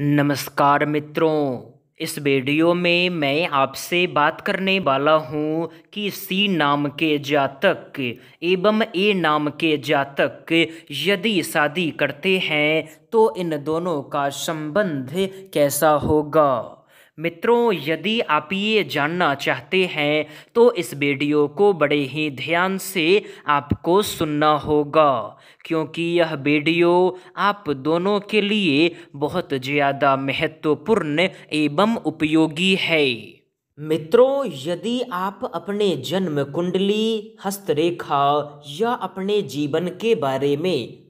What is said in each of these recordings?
नमस्कार मित्रों इस वीडियो में मैं आपसे बात करने वाला हूँ कि सी नाम के जातक एवं ए नाम के जातक यदि शादी करते हैं तो इन दोनों का संबंध कैसा होगा मित्रों यदि आप ये जानना चाहते हैं तो इस वीडियो को बड़े ही ध्यान से आपको सुनना होगा क्योंकि यह वीडियो आप दोनों के लिए बहुत ज़्यादा महत्वपूर्ण एवं उपयोगी है मित्रों यदि आप अपने जन्म कुंडली हस्तरेखा या अपने जीवन के बारे में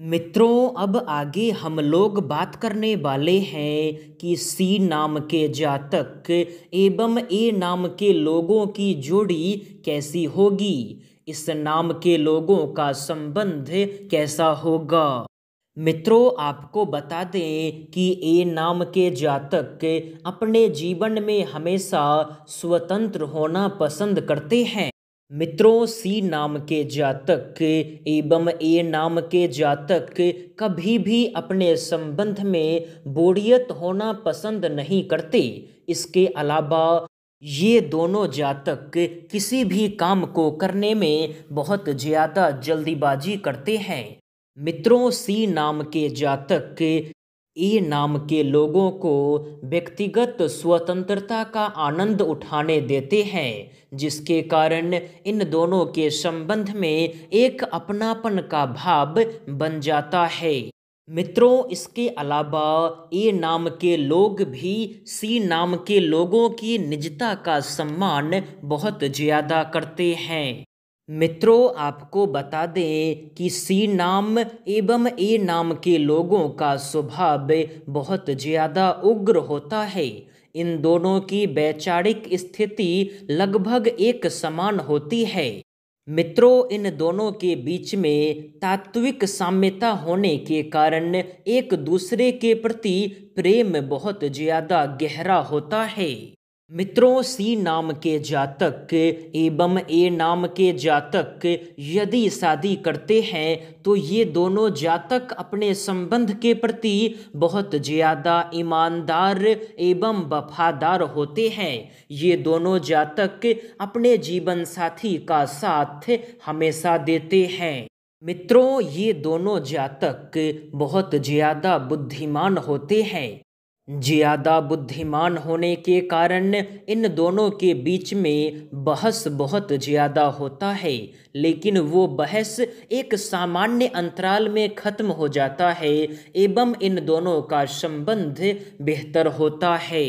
मित्रों अब आगे हम लोग बात करने वाले हैं कि सी नाम के जातक एवं ए नाम के लोगों की जोड़ी कैसी होगी इस नाम के लोगों का संबंध कैसा होगा मित्रों आपको बता दें कि ए नाम के जातक अपने जीवन में हमेशा स्वतंत्र होना पसंद करते हैं मित्रों सी नाम के जातक एवं ए नाम के जातक कभी भी अपने संबंध में बोरियत होना पसंद नहीं करते इसके अलावा ये दोनों जातक किसी भी काम को करने में बहुत ज़्यादा जल्दीबाजी करते हैं मित्रों सी नाम के जातक ई नाम के लोगों को व्यक्तिगत स्वतंत्रता का आनंद उठाने देते हैं जिसके कारण इन दोनों के संबंध में एक अपनापन का भाव बन जाता है मित्रों इसके अलावा ए नाम के लोग भी सी नाम के लोगों की निजता का सम्मान बहुत ज़्यादा करते हैं मित्रों आपको बता दें कि सी नाम एवं ए नाम के लोगों का स्वभाव बहुत ज़्यादा उग्र होता है इन दोनों की वैचारिक स्थिति लगभग एक समान होती है मित्रों इन दोनों के बीच में तात्विक साम्यता होने के कारण एक दूसरे के प्रति प्रेम बहुत ज़्यादा गहरा होता है मित्रों सी नाम के जातक एवं ए नाम के जातक यदि शादी करते हैं तो ये दोनों जातक अपने संबंध के प्रति बहुत ज़्यादा ईमानदार एवं वफादार होते हैं ये दोनों जातक अपने जीवन साथी का साथ हमेशा देते हैं मित्रों ये दोनों जातक बहुत ज़्यादा बुद्धिमान होते हैं ज़्यादा बुद्धिमान होने के कारण इन दोनों के बीच में बहस बहुत ज़्यादा होता है लेकिन वो बहस एक सामान्य अंतराल में ख़त्म हो जाता है एवं इन दोनों का संबंध बेहतर होता है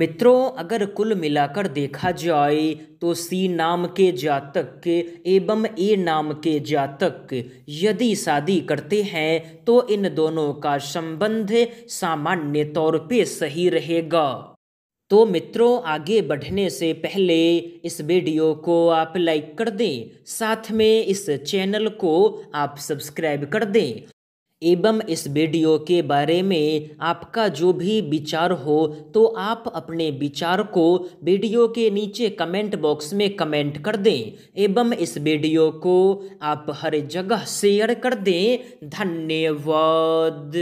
मित्रों अगर कुल मिलाकर देखा जाए तो सी नाम के जातक एवं ए नाम के जातक यदि शादी करते हैं तो इन दोनों का संबंध सामान्य तौर पे सही रहेगा तो मित्रों आगे बढ़ने से पहले इस वीडियो को आप लाइक कर दें साथ में इस चैनल को आप सब्सक्राइब कर दें एवं इस वीडियो के बारे में आपका जो भी विचार हो तो आप अपने विचार को वीडियो के नीचे कमेंट बॉक्स में कमेंट कर दें एवं इस वीडियो को आप हर जगह शेयर कर दें धन्यवाद